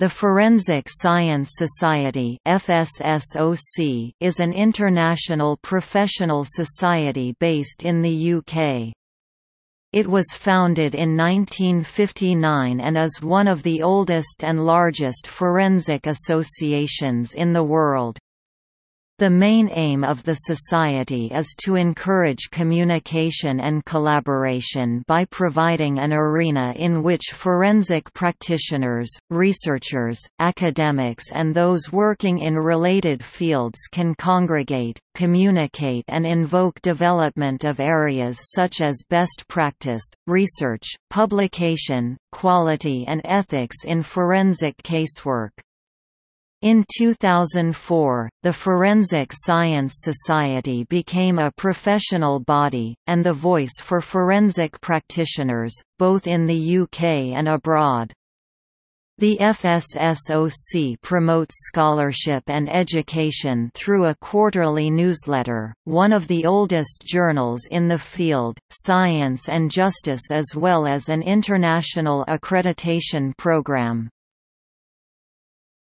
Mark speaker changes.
Speaker 1: The Forensic Science Society FSSOC is an international professional society based in the UK. It was founded in 1959 and is one of the oldest and largest forensic associations in the world. The main aim of the Society is to encourage communication and collaboration by providing an arena in which forensic practitioners, researchers, academics and those working in related fields can congregate, communicate and invoke development of areas such as best practice, research, publication, quality and ethics in forensic casework. In 2004, the Forensic Science Society became a professional body, and the voice for forensic practitioners, both in the UK and abroad. The FSSOC promotes scholarship and education through a quarterly newsletter, one of the oldest journals in the field, Science and Justice as well as an international accreditation program.